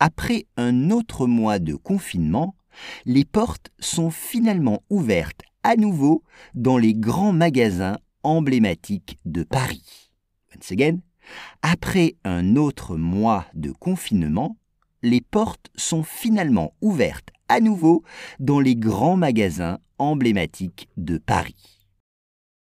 après un autre mois de confinement, les portes sont finalement ouvertes à nouveau dans les grands magasins emblématiques de Paris. Once après un autre mois de confinement, les portes sont finalement ouvertes à nouveau dans les grands magasins emblématiques de Paris.